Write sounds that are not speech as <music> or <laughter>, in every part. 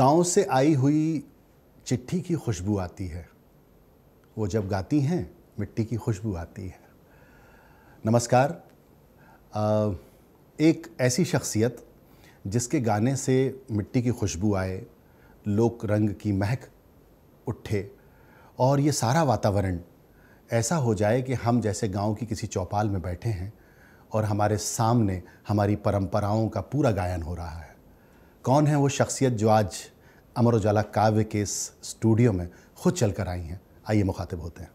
गांव से आई हुई चिट्ठी की खुशबू आती है वो जब गाती हैं मिट्टी की खुशबू आती है नमस्कार एक ऐसी शख्सियत जिसके गाने से मिट्टी की खुशबू आए लोक रंग की महक उठे और ये सारा वातावरण ऐसा हो जाए कि हम जैसे गांव की किसी चौपाल में बैठे हैं और हमारे सामने हमारी परंपराओं का पूरा गायन हो रहा है कौन है वो शख्सियत जो आज अमर उजाला काव्य के इस स्टूडियो में खुद चलकर आई हैं आइए मुखातिब होते हैं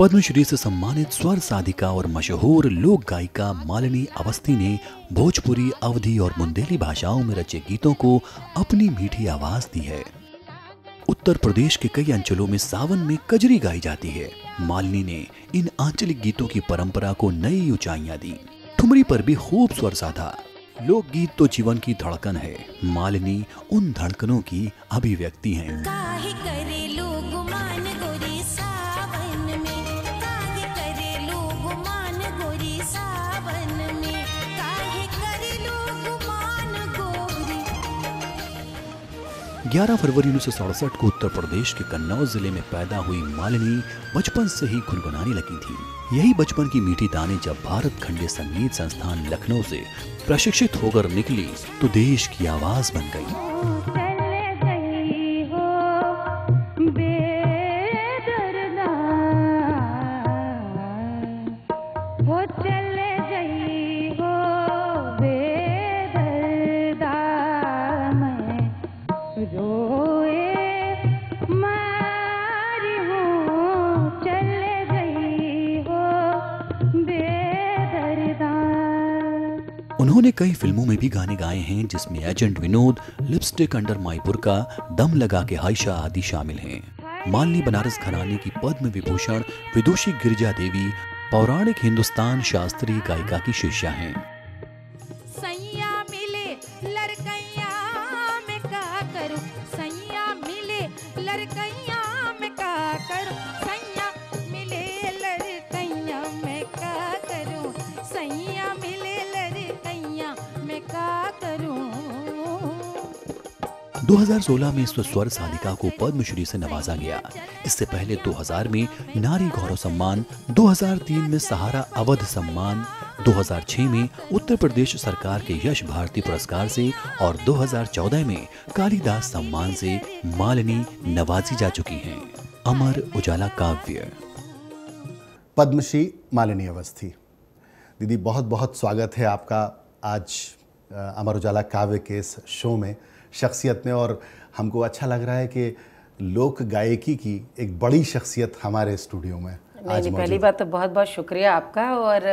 पद्मश्री से सम्मानित स्वर साधिका और मशहूर लोक गायिका मालिनी अवस्थी ने भोजपुरी अवधि और बुंदेली भाषाओं में रचे गीतों को अपनी मीठी आवाज दी है उत्तर प्रदेश के कई अंचलों में सावन में कजरी गाई जाती है मालिनी ने इन आंचलिक गीतों की परंपरा को नई ऊंचाइयां दी ठुमरी पर भी खूब स्वर था लोकगीत तो जीवन की धड़कन है मालिनी उन धड़कनों की अभिव्यक्ति है 11 फरवरी उन्नीस को उत्तर प्रदेश के कन्नौज जिले में पैदा हुई मालिनी बचपन से ही गुनगुनाने लगी थी यही बचपन की मीठी दाने जब भारत खंडे संगीत संस्थान लखनऊ से प्रशिक्षित होकर निकली तो देश की आवाज बन गई आए हैं जिसमें एजेंट विनोद लिपस्टिक अंडर माईपुर का दम लगा के हाइशा आदि शामिल हैं माली बनारस घराने की पद्म विभूषण विदुषी गिरजा देवी पौराणिक हिंदुस्तान शास्त्रीय गायिका की शिष्या हैं 2016 में स्वर सालिका को पद्मश्री से नवाजा गया इससे पहले 2000 में नारी गौरव सम्मान 2003 में सहारा अवध सम्मान 2006 में उत्तर प्रदेश सरकार के यश भारती पुरस्कार से और 2014 में कालिदास सम्मान से मालिनी नवाजी जा चुकी हैं अमर उजाला काव्य पद्मश्री मालिनी अवस्थी दीदी बहुत बहुत स्वागत है आपका आज अमर उजाला काव्य के इस शो में शख्सियत में और हमको अच्छा लग रहा है कि लोक गायकी की एक बड़ी शख्सियत हमारे स्टूडियो में आज पहली बात तो बहुत बहुत शुक्रिया आपका और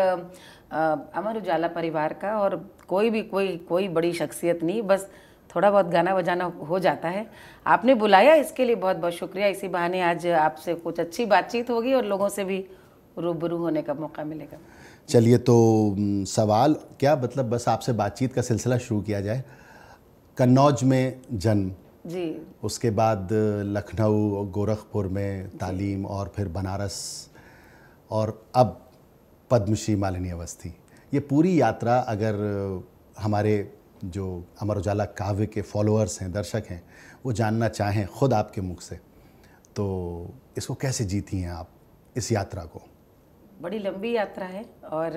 अमर उजाला परिवार का और कोई भी कोई कोई बड़ी शख्सियत नहीं बस थोड़ा बहुत गाना बजाना हो जाता है आपने बुलाया इसके लिए बहुत बहुत शुक्रिया इसी बहाने आज आपसे कुछ अच्छी बातचीत होगी और लोगों से भी रूबरू होने का मौका मिलेगा चलिए तो सवाल क्या मतलब बस आपसे बातचीत का सिलसिला शुरू किया जाए कन्नौज में जन्म जी उसके बाद लखनऊ और गोरखपुर में तालीम और फिर बनारस और अब पद्मश्री मालिनी अवस्थी ये पूरी यात्रा अगर हमारे जो अमर उजाला काव्य के फॉलोअर्स हैं दर्शक हैं वो जानना चाहें खुद आपके मुख से तो इसको कैसे जीती हैं आप इस यात्रा को बड़ी लंबी यात्रा है और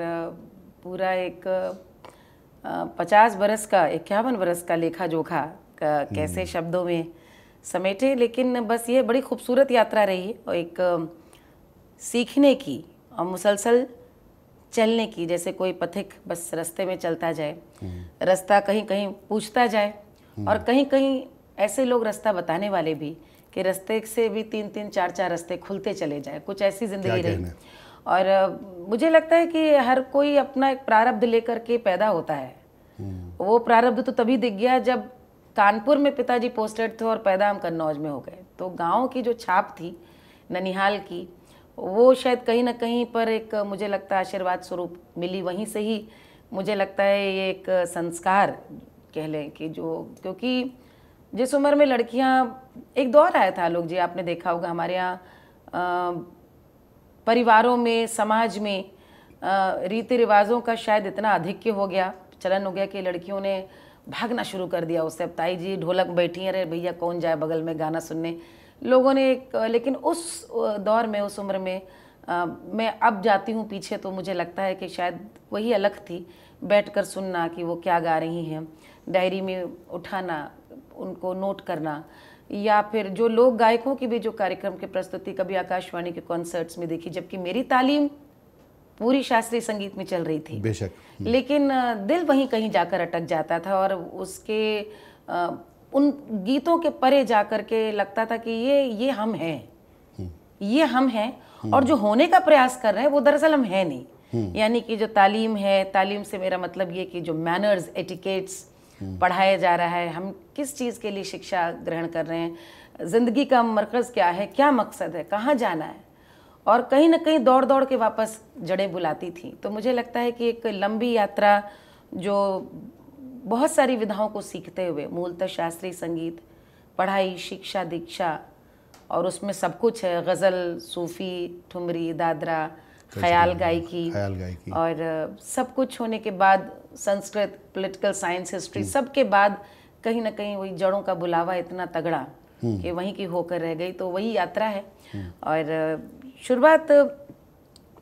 पूरा एक पचास बरस का इक्यावन बरस का लेखा जोखा कैसे हम्म। शब्दों में समेटे लेकिन बस ये बड़ी खूबसूरत यात्रा रही है और एक सीखने की और मुसलसल चलने की जैसे कोई पथिक बस रास्ते में चलता जाए हम्म। रास्ता कहीं कहीं पूछता जाए हम्म। और कहीं कहीं ऐसे लोग रास्ता बताने वाले भी कि रास्ते से भी तीन तीन चार चार रास्ते खुलते चले जाए कुछ ऐसी जिंदगी रही और मुझे लगता है कि हर कोई अपना एक प्रारब्ध लेकर के पैदा होता है हम्म। वो प्रारब्ध तो तभी दिख गया जब कानपुर में पिताजी पोस्टेड थे और पैदा हम कन्नौज में हो गए तो गांव की जो छाप थी ननिहाल की वो शायद कहीं ना कहीं पर एक मुझे लगता है आशीर्वाद स्वरूप मिली वहीं से ही मुझे लगता है ये एक संस्कार कह लें कि जो क्योंकि जिस उम्र में लड़कियां एक दौर आया था लोग जी आपने देखा होगा हमारे यहाँ परिवारों में समाज में रीति रिवाजों का शायद इतना अधिक्य हो गया चलन हो गया कि लड़कियों ने भागना शुरू कर दिया उससे अब ताई जी ढोलक बैठी हैं अरे भैया कौन जाए बगल में गाना सुनने लोगों ने एक लेकिन उस दौर में उस उम्र में आ, मैं अब जाती हूँ पीछे तो मुझे लगता है कि शायद वही अलग थी बैठ कर सुनना कि वो क्या गा रही हैं डायरी में उठाना उनको नोट करना या फिर जो लोग गायकों की भी जो कार्यक्रम की प्रस्तुति कभी आकाशवाणी के कॉन्सर्ट्स में देखी जबकि मेरी तालीम पूरी शास्त्रीय संगीत में चल रही थी बेशक हम्म। लेकिन दिल वहीं कहीं जाकर अटक जाता था और उसके उन गीतों के परे जाकर के लगता था कि ये ये हम हैं हम्म। ये हम हैं और हम्म। जो होने का प्रयास कर रहे हैं वो दरअसल हम हैं नहीं यानी कि जो तालीम है तालीम से मेरा मतलब ये कि जो मैनर्स एटिकेट्स पढ़ाया जा रहा है हम किस चीज़ के लिए शिक्षा ग्रहण कर रहे हैं ज़िंदगी का मरकज़ क्या है क्या मकसद है कहाँ जाना है और कहीं ना कहीं दौड़ दौड़ के वापस जड़ें बुलाती थी तो मुझे लगता है कि एक लंबी यात्रा जो बहुत सारी विधाओं को सीखते हुए मूलतः शास्त्रीय संगीत पढ़ाई शिक्षा दीक्षा और उसमें सब कुछ है गज़ल सूफ़ी ठुमरी दादरा ख्याल गायकी की ख्याल गायकी और सब कुछ होने के बाद संस्कृत पॉलिटिकल साइंस हिस्ट्री सब के बाद कहीं ना कहीं वही जड़ों का बुलावा इतना तगड़ा हम्म। कि वहीं की होकर रह गई तो वही यात्रा है हम्म। और शुरुआत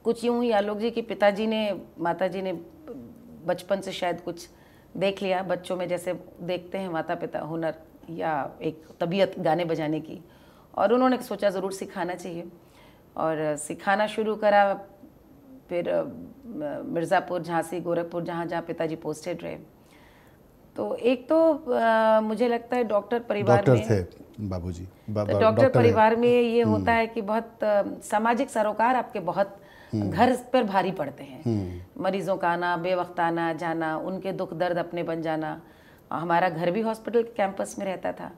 कुछ यूं ही आलोक जी के पिताजी ने माताजी ने बचपन से शायद कुछ देख लिया बच्चों में जैसे देखते हैं माता पिता हुनर या एक तबीयत गाने बजाने की और उन्होंने सोचा ज़रूर सिखाना चाहिए और सिखाना शुरू करा फिर मिर्ज़ापुर झांसी गोरखपुर जहाँ जहाँ पिताजी पोस्टेड रहे तो एक तो आ, मुझे लगता है डॉक्टर परिवार में थे बाबूजी बाबा तो डॉक्टर परिवार में ये हम्म। होता है कि बहुत आ, सामाजिक सरोकार आपके बहुत हम्म। घर पर भारी पड़ते हैं हम्म। मरीजों का आना बेवक्त आना जाना उनके दुख दर्द अपने बन जाना हमारा घर भी हॉस्पिटल के कैंपस में रहता था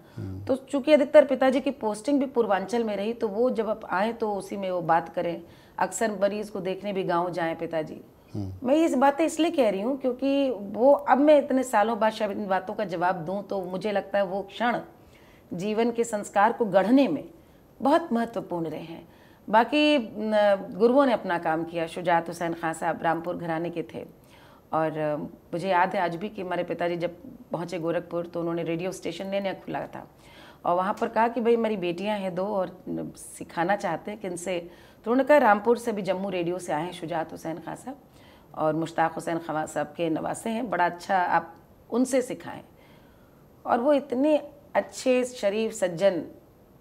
तो चूंकि अधिकतर पिताजी की पोस्टिंग भी पूर्वांचल में रही तो वो जब आप आए तो उसी में वो बात करें अक्सर मरीज को देखने भी गाँव जाए पिताजी हम्म। मैं ये इस बातें इसलिए कह रही हूँ क्योंकि वो अब मैं इतने सालों बाद शायद इन बातों का जवाब दूँ तो मुझे लगता है वो क्षण जीवन के संस्कार को गढ़ने में बहुत महत्वपूर्ण रहे हैं बाकी गुरुओं ने अपना काम किया शुजात हुसैन खां साहब रामपुर घराने के थे और मुझे याद है आज भी कि हमारे पिताजी जब पहुँचे गोरखपुर तो उन्होंने रेडियो स्टेशन ने नया खुला था और वहाँ पर कहा कि भाई मेरी बेटियाँ हैं दो और सिखाना चाहते हैं कि इनसे ढूंढकर रामपुर से भी जम्मू रेडियो से आए हैं शुजात हुसैन खां साहब और मुश्ताक हुसैन खवा साहब के नवासे हैं बड़ा अच्छा आप उनसे सिखाएं और वो इतने अच्छे शरीफ सज्जन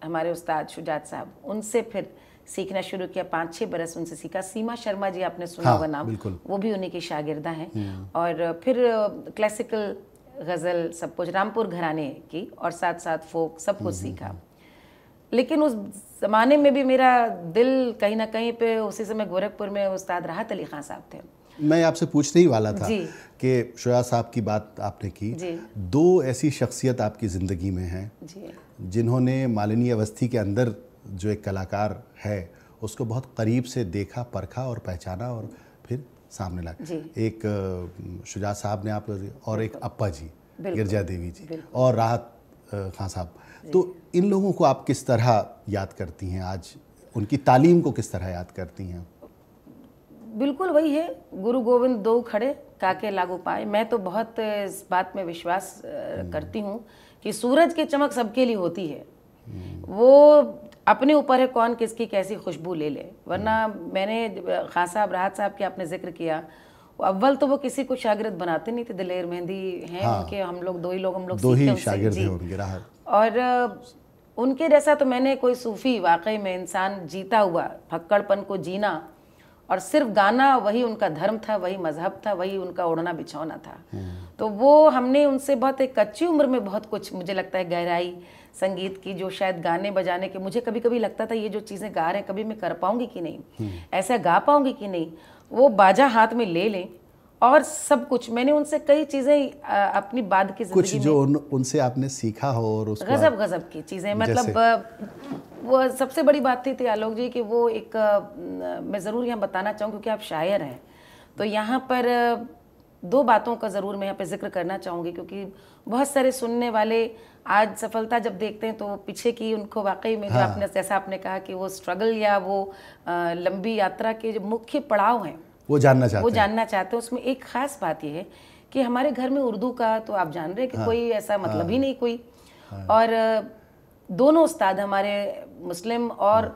हमारे उस्ताद शुजात साहब उनसे फिर सीखना शुरू किया पाँच छः बरस उनसे सीखा सीमा शर्मा जी आपने सुना हाँ, हुआ नाम वो भी उन्हीं की शागिरदा हैं हम्म। और फिर क्लासिकल गज़ल सब कुछ रामपुर घराने की और साथ साथ फोक सब कुछ हम्म, हम्म, सीखा लेकिन उस ज़माने में भी मेरा दिल कहीं ना कहीं पे उसी समय गोरखपुर में उस्ताद राहत अली खान साहब थे मैं आपसे पूछने ही वाला था कि शोया साहब की बात आपने की दो ऐसी शख्सियत आपकी ज़िंदगी में हैं जिन्होंने मालिनी अवस्थी के अंदर जो एक कलाकार है उसको बहुत करीब से देखा परखा और पहचाना और फिर सामने लाया एक शुजा साहब ने आप और एक अप्पा जी गिरजा देवी जी और राहत खान साहब तो इन लोगों को आप किस तरह याद करती हैं आज उनकी तालीम को किस तरह याद करती हैं बिल्कुल वही है गुरु गोविंद दो खड़े काके लागू पाए मैं तो बहुत इस बात में विश्वास हम्म। करती हूँ कि सूरज की चमक सबके लिए होती है हम्म। वो अपने ऊपर है कौन किसकी कैसी खुशबू ले ले वरना हम्म। मैंने खान साहब राहत साहब के आपने जिक्र किया अव्वल तो वो किसी को शागिर्द बनाते नहीं थे दिलेर मेहंदी हैं हाँ, उनके हम लोग दो ही लोग हम लोग दो ही शागिर्द थे उनके रहा और उनके जैसा तो मैंने कोई सूफ़ी वाकई में इंसान जीता हुआ फक्कड़पन को जीना और सिर्फ गाना वही उनका धर्म था वही मजहब था वही उनका ओढ़ना बिछौना था हम्म। तो वो हमने उनसे बहुत एक कच्ची उम्र में बहुत कुछ मुझे लगता है गहराई संगीत की जो शायद गाने बजाने के मुझे कभी कभी लगता था ये जो चीज़ें गा रहे हैं कभी मैं कर पाऊंगी कि नहीं हम्म। ऐसा गा पाऊंगी कि नहीं वो बाजा हाथ में ले लें और सब कुछ मैंने उनसे कई चीजें अपनी बाद की कुछ जो उन, उनसे आपने सीखा हो और उसको गजब गजब की चीजें मतलब वो सबसे बड़ी बात थी थी आलोक जी कि वो एक मैं ज़रूर यहाँ बताना चाहूँ क्योंकि आप शायर हैं तो यहाँ पर दो बातों का ज़रूर मैं यहाँ पे जिक्र करना चाहूँगी क्योंकि बहुत सारे सुनने वाले आज सफलता जब देखते हैं तो पीछे की उनको वाकई में हाँ। जो आपने जैसा आपने कहा कि वो स्ट्रगल या वो आ, लंबी यात्रा के जो मुख्य पड़ाव हैं वो जानना चाहते वो जानना चाहते हैं उसमें एक ख़ास बात ये है कि हमारे घर में उर्दू का तो आप जान रहे हैं कि हाँ। कोई ऐसा मतलब ही हाँ। नहीं कोई हाँ। और दोनों उस्ताद हमारे मुस्लिम और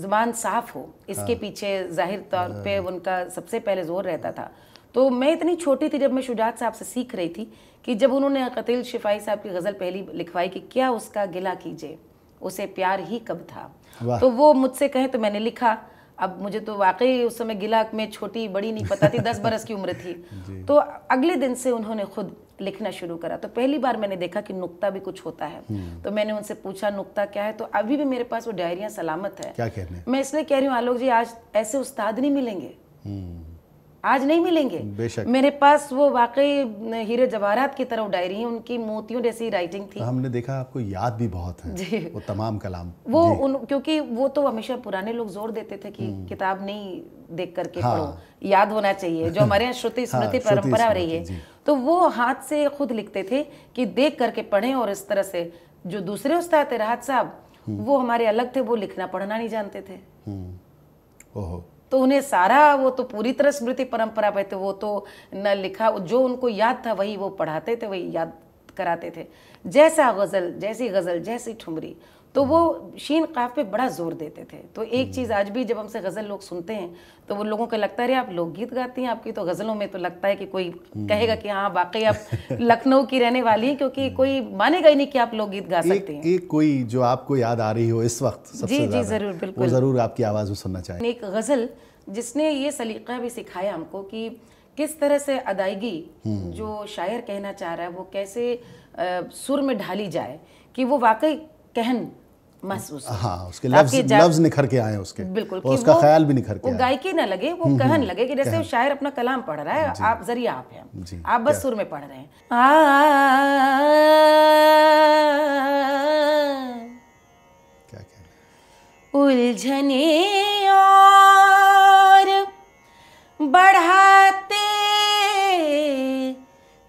ज़ुबान साफ हो इसके हाँ। पीछे जाहिर तौर पे हाँ। उनका सबसे पहले जोर रहता था तो मैं इतनी छोटी थी जब मैं शुजात साहब से सीख रही थी कि जब उन्होंने कतील शिफाई साहब की गज़ल पहली लिखवाई कि क्या उसका गिला कीजिए उसे प्यार ही कब था तो वो मुझसे कहें तो मैंने लिखा अब मुझे तो वाकई उस समय गिला में छोटी बड़ी नहीं पता थी दस बरस की उम्र थी <laughs> तो अगले दिन से उन्होंने खुद लिखना शुरू करा तो पहली बार मैंने देखा कि नुक्ता भी कुछ होता है हम्म। तो मैंने उनसे पूछा नुक्ता क्या है तो अभी भी मेरे पास वो डायरिया सलामत है क्या कहने? मैं इसलिए कह रही हूँ आलोक जी आज ऐसे उस्ताद नहीं मिलेंगे हम्म। आज नहीं मिलेंगे बेशक मेरे पास वो वाकई हीरे जवाहरात की तरफ डायरी है उनकी मोतियों जैसी राइटिंग थी हमने देखा आपको याद भी बहुत है जी वो तमाम कलाम वो उन क्योंकि वो तो हमेशा पुराने लोग जोर देते थे कि हम्म। किताब नहीं देख करके हाँ। पढ़ो याद होना चाहिए जो हमारे यहाँ श्रुति <laughs> हाँ, स्मृति हाँ, परंपरा रही है तो वो हाथ से खुद लिखते थे कि देख करके पढ़े और इस तरह से जो दूसरे उस्ताद थे राहत साहब हम्म। वो हमारे अलग थे वो लिखना पढ़ना नहीं जानते थे हम्म। ओहो तो उन्हें सारा वो तो पूरी तरह स्मृति परंपरा पे थे वो तो न लिखा जो उनको याद था वही वो पढ़ाते थे वही याद कराते थे जैसा गज़ल जैसी गज़ल जैसी ठुमरी तो वो शीन काफ पे बड़ा जोर देते थे तो एक चीज़ आज भी जब हमसे गज़ल लोग सुनते हैं तो वो लोगों को लगता है आप लोग गीत गाती हैं आपकी तो गज़लों में तो लगता है कि कोई हम्म। कहेगा कि हाँ वाकई आप लखनऊ की रहने वाली हैं क्योंकि कोई मानेगा ही नहीं कि आप लोग गीत गा सकते हैं एक कोई जो आपको याद आ रही हो इस वक्त जी जी ज़रूर बिल्कुल ज़रूर आपकी आवाज़ सुनना चाहिए एक गज़ल जिसने ये सलीका भी सिखाया हमको कि किस तरह से अदायगी हम्म। जो शायर कहना चाह रहा है वो कैसे सुर में ढाली जाए कि वो वाकई कहन महसूस हाँ उसके लफ्ज लफ्ज निखर के आए उसके बिल्कुल और तो उसका ख्याल भी निखर के वो गायकी ना लगे वो हम्म, कहन हम्म, लगे कि जैसे वो शायर अपना कलाम पढ़ रहा है आप जरिए आप हैं आप बस सुर में पढ़ रहे हैं उलझने और बढ़ाते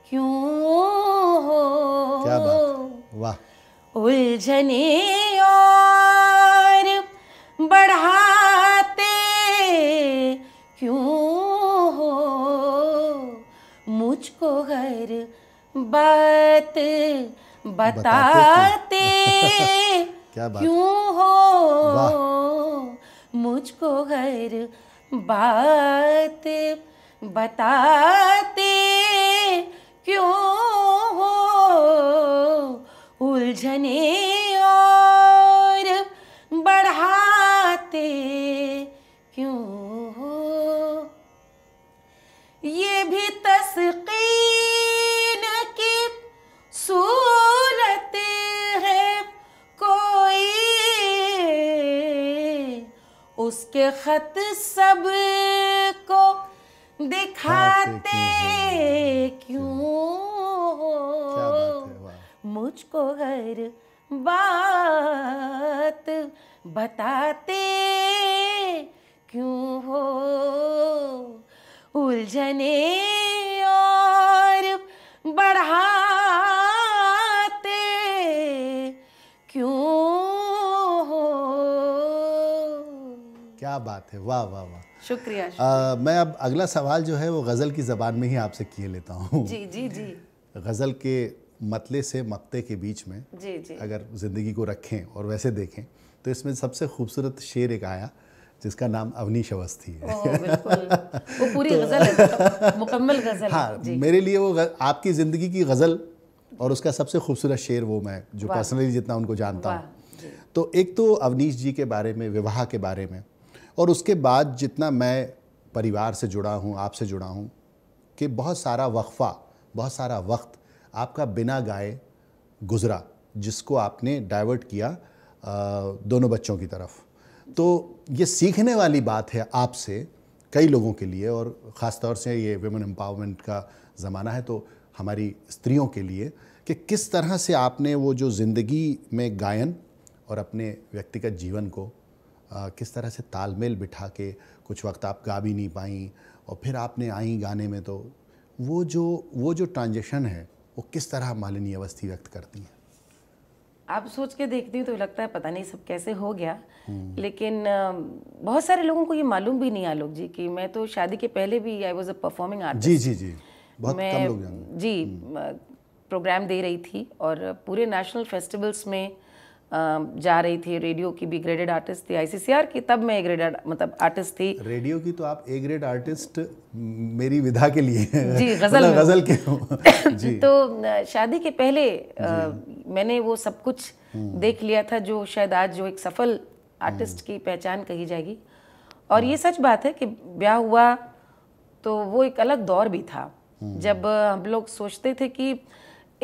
क्यों हो क्या बात वाह उलझने पर बात बताते <laughs> क्यों हो मुझको हर बात बताते क्यों हो उलझने खत सब को दिखाते क्यों मुझको हर बात बताते क्यों हो उलझने है वाह वाह वाह शुक्रिया, शुक्रिया। मैं अब अगला सवाल जो है वो गज़ल की ज़बान में ही आपसे किए लेता हूँ जी जी जी गज़ल के मतले से मक्ते के बीच में जी जी अगर ज़िंदगी को रखें और वैसे देखें तो इसमें सबसे खूबसूरत शेर एक आया जिसका नाम अवनीश अवस्थी है <laughs> वो पूरी तो गजल <laughs> मुकम्मल गजल हाँ मेरे लिए वो आपकी ज़िंदगी की गज़ल और उसका सबसे खूबसूरत शेर वो मैं जो पर्सनली जितना उनको जानता हूँ तो एक तो अवनीश जी के बारे में विवाह के बारे में और उसके बाद जितना मैं परिवार से जुड़ा हूँ आपसे जुड़ा हूँ कि बहुत सारा वक्फ़ा बहुत सारा वक्त आपका बिना गाए गुज़रा जिसको आपने डाइवर्ट किया दोनों बच्चों की तरफ तो ये सीखने वाली बात है आपसे कई लोगों के लिए और ख़ास तौर से ये वेमेन एम्पावरमेंट का ज़माना है तो हमारी स्त्रियों के लिए कि किस तरह से आपने वो जो ज़िंदगी में गायन और अपने व्यक्तिगत जीवन को किस तरह से तालमेल बिठा के कुछ वक्त आप गा भी नहीं पाई और फिर आपने आई गाने में तो वो जो वो जो ट्रांजेक्शन है वो किस तरह मालिनी अवस्थी व्यक्त करती हैं आप सोच के देखती हूँ तो लगता है पता नहीं सब कैसे हो गया हम्म। लेकिन बहुत सारे लोगों को ये मालूम भी नहीं आलोक जी कि मैं तो शादी के पहले भी I was a performing artist जी जी जी बहुत मैं कम लोग जी प्रोग्राम हम्म। दे रही थी और पूरे नेशनल फेस्टिवल्स में जा रही थी रेडियो की भी ग्रेडेड आर्टिस्ट थी आईसीसीआर की तब मैं ग्रेडेड मतलब आर्टिस्ट थी रेडियो की तो आप ए ग्रेड आर्टिस्ट मेरी विधा के लिए जी <laughs> मतलब गजल गजल के <coughs> जी तो शादी के पहले आ, मैंने वो सब कुछ हम्म। देख लिया था जो शायद आज जो एक सफल आर्टिस्ट हम्म। की पहचान कही जाएगी और ये हाँ। सच बात है कि ब्याह हुआ तो वो एक अलग दौर भी था हम्म। जब हम लोग सोचते थे कि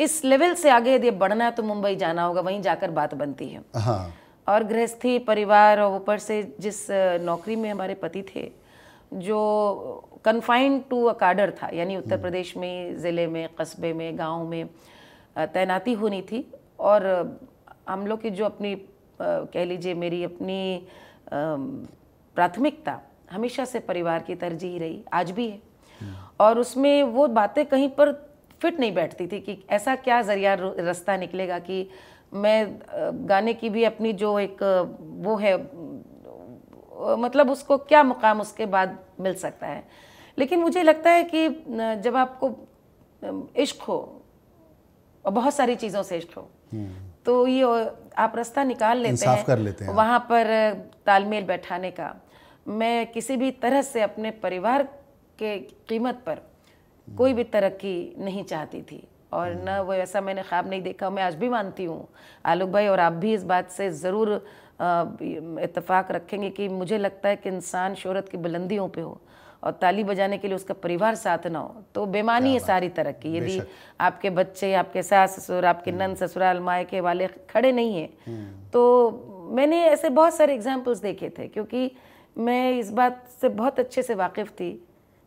इस लेवल से आगे यदि बढ़ना है तो मुंबई जाना होगा वहीं जाकर बात बनती है हाँ। और गृहस्थी परिवार और ऊपर से जिस नौकरी में हमारे पति थे जो कन्फाइंड टू अ काडर था यानी उत्तर हम्म। प्रदेश में ज़िले में कस्बे में गांव में तैनाती होनी थी और हम लोग की जो अपनी कह लीजिए मेरी अपनी प्राथमिकता हमेशा से परिवार की तरजीह रही आज भी है हम्म। और उसमें वो बातें कहीं पर फिट नहीं बैठती थी कि ऐसा क्या जरिया रास्ता निकलेगा कि मैं गाने की भी अपनी जो एक वो है मतलब उसको क्या मुकाम उसके बाद मिल सकता है लेकिन मुझे लगता है कि जब आपको इश्क हो और बहुत सारी चीज़ों से इश्क हो हम्म। तो ये आप रास्ता निकाल लेते हैं कर लेते हैं वहाँ पर तालमेल बैठाने का मैं किसी भी तरह से अपने परिवार के कीमत पर कोई भी तरक्की नहीं चाहती थी और हम्म। न वो ऐसा मैंने ख्वाब नहीं देखा मैं आज भी मानती हूँ आलोक भाई और आप भी इस बात से ज़रूर इतफाक़ रखेंगे कि मुझे लगता है कि इंसान शहरत की बुलंदियों पे हो और ताली बजाने के लिए उसका परिवार साथ ना हो तो बेमानी है सारी तरक्की यदि आपके बच्चे आपके सास ससुर आपके हम्म। नंद ससुराल माए के वाले खड़े नहीं हैं हम्म। तो मैंने ऐसे बहुत सारे एग्जाम्पल्स देखे थे क्योंकि मैं इस बात से बहुत अच्छे से वाकिफ़ थी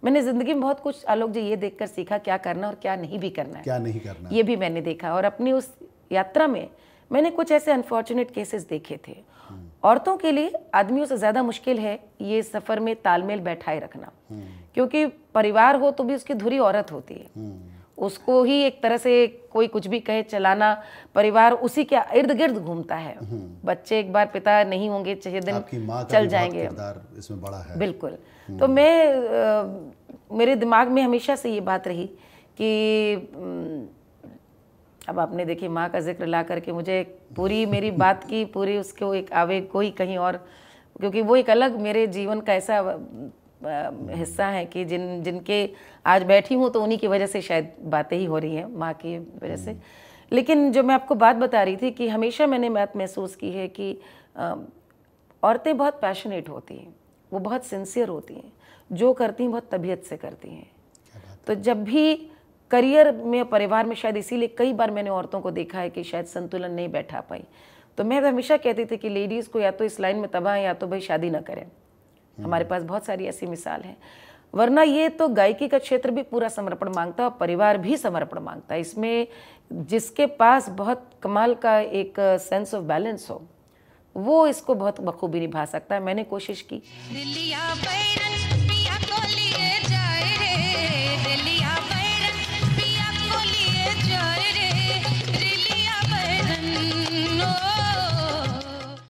मैंने ज़िंदगी में बहुत कुछ आलोक जी ये कर सीखा क्या करना और क्या नहीं भी करना है क्या नहीं करना ये भी मैंने देखा और अपनी उस यात्रा में मैंने कुछ ऐसे अनफॉर्चुनेट केसेस देखे थे हम्म। औरतों के लिए आदमियों से ज़्यादा मुश्किल है ये सफ़र में तालमेल बैठाए रखना हम्म। क्योंकि परिवार हो तो भी उसकी धुरी औरत होती है हम्म। उसको ही एक तरह से कोई कुछ भी कहे चलाना परिवार उसी के इर्द गिर्द घूमता है बच्चे एक बार पिता नहीं होंगे छह दिन चल जाएंगे इसमें बड़ा है बिल्कुल हम्म। तो मैं आ, मेरे दिमाग में हमेशा से ये बात रही कि अब आपने देखी माँ का जिक्र ला करके मुझे पूरी मेरी <laughs> बात की पूरी उसको एक आवेग को ही कहीं और क्योंकि वो एक अलग मेरे जीवन का ऐसा हिस्सा है कि जिन जिनके आज बैठी हूँ तो उन्हीं की वजह से शायद बातें ही हो रही हैं माँ की वजह से हम्म। लेकिन जो मैं आपको बात बता रही थी कि हमेशा मैंने बात महसूस की है कि औरतें बहुत पैशनेट होती हैं वो बहुत सिंसियर होती हैं जो करती हैं बहुत तबीयत से करती हैं तो जब भी करियर में परिवार में शायद इसीलिए कई बार मैंने औरतों को देखा है कि शायद संतुलन नहीं बैठा पाई तो मैं तो हमेशा कहती थी कि लेडीज़ को या तो इस लाइन में तबाह या तो भाई शादी ना करें हम्म। हमारे पास बहुत सारी ऐसी मिसाल है वरना ये तो गायकी का क्षेत्र भी पूरा समर्पण मांगता है और परिवार भी समर्पण मांगता है इसमें जिसके पास बहुत कमाल का एक सेंस ऑफ बैलेंस हो वो इसको बहुत बखूबी निभा सकता है मैंने कोशिश की